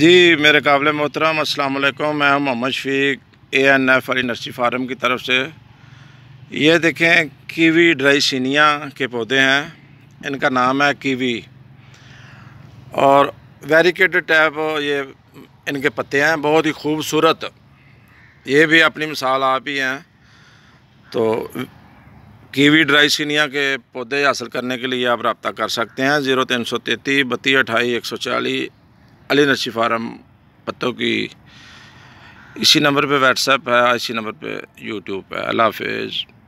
जी मेरे काबिल मोहतरम अस्सलाम वालेकुम मैं हूं Mohammad Shafiq A N F Ali nursery farm की तरफ से ये देखें कीवी ड्राई सीनिया के पौधे हैं इनका नाम है कीवी और वेरिकेटेड टैप ये इनके पत्ते हैं बहुत ही खूबसूरत ये भी अपनी मिसाल आप ही हैं तो कीवी ड्राई सीनिया के पौधे हासिल करने के लिए आप रबता कर सकते हैं ज़ीरो तीन सौ तैंतीस बत्तीस अठाई एक सौ चालीस अली नशी फार्म पत्तों की इसी नंबर पे व्हाट्सएप है इसी नंबर पे यूट्यूब है अल्लाह हाफिज़